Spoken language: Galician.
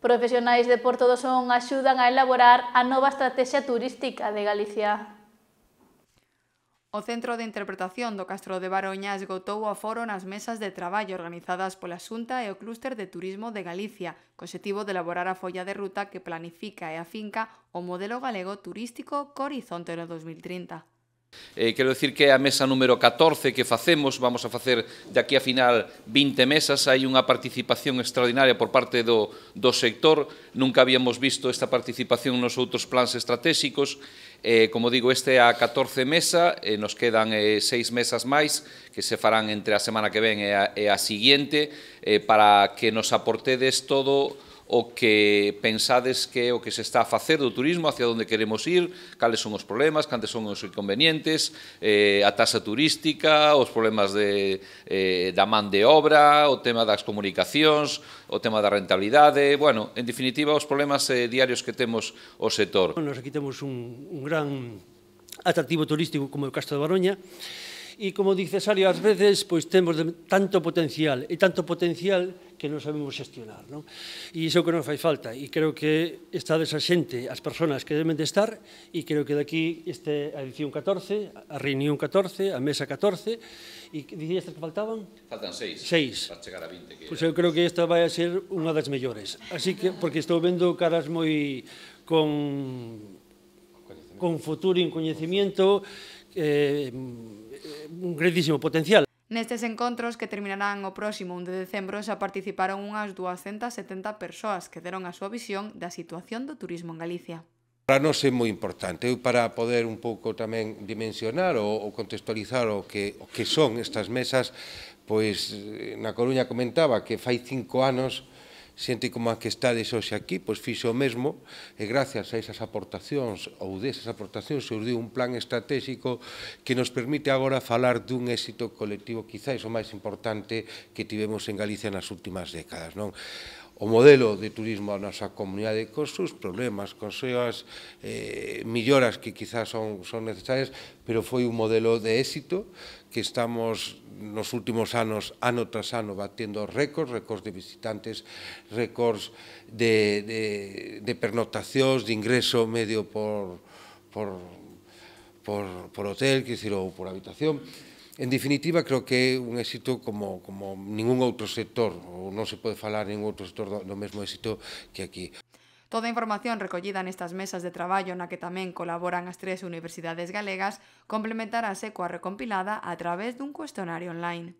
Profesionais de Porto do Son axudan a elaborar a nova estrategia turística de Galicia. O Centro de Interpretación do Castro de Baroña esgotou o foro nas mesas de traballo organizadas pola Xunta e o Clúster de Turismo de Galicia, co xetivo de elaborar a folla de ruta que planifica e afinca o modelo galego turístico Corizonte horizonte no 2030. Eh, quero dicir que a mesa número 14 que facemos, vamos a facer de aquí a final 20 mesas, hai unha participación extraordinaria por parte do, do sector, nunca habíamos visto esta participación nos outros plans estratégicos, eh, como digo, este é a 14 mesa, eh, nos quedan eh, 6 mesas máis, que se farán entre a semana que ven e a, e a siguiente, eh, para que nos aportedes todo o que pensades que é o que se está a facer do turismo, hacia onde queremos ir, cales son os problemas, cantes son os inconvenientes, eh, a tasa turística, os problemas de, eh, da man de obra, o tema das comunicacións, o tema da rentabilidade, bueno, en definitiva, os problemas eh, diarios que temos o sector. Bueno, nos aquí temos un, un gran atractivo turístico como o Castro de Baroña, E como dice Sario, ás veces pois temos de, tanto potencial e tanto potencial que non sabemos gestionar, non? E iso que nos fai falta e creo que está desa xente, as persoas que deben de estar e creo que daqui este a edición 14, a reunión 14, a mesa 14 e dicías que faltaban? Faltan 6. 6. Para chegar a 20 que Pois pues eu creo que esta vai a ser unha das mellores. Así que porque estou vendo caras moi con con futuro e coñecimiento eh, Eh, un grandísimo potencial. Nestes encontros, que terminarán o próximo 1 de decembro, xa participaron unhas 270 persoas que deron a súa visión da situación do turismo en Galicia. Para nós é moi importante, eu para poder un pouco tamén dimensionar ou contextualizar o que, o que son estas mesas, pois eh, na Coruña comentaba que fai cinco anos xente como a que estades hoxe aquí, pois fixo o mesmo, e gracias a esas aportacións, ou desas aportacións, se urdiu un plan estratégico que nos permite agora falar dun éxito colectivo, quizáis o máis importante que tivemos en Galicia nas últimas décadas. Non? o modelo de turismo a nosa comunidade con seus problemas, con seus eh, milloras que quizás son, son necesarias, pero foi un modelo de éxito que estamos nos últimos anos, ano tras ano, batiendo récords, récords de visitantes, récords de, de, de pernotacións, de ingreso medio por, por, por, por hotel, que ou por habitación, En definitiva, creo que é un éxito como, como ningún outro sector, ou non se pode falar en outro sector do, do mesmo éxito que aquí. Toda a información recollida nestas mesas de traballo na que tamén colaboran as tres universidades galegas complementarase coa recompilada a través dun cuestionario online.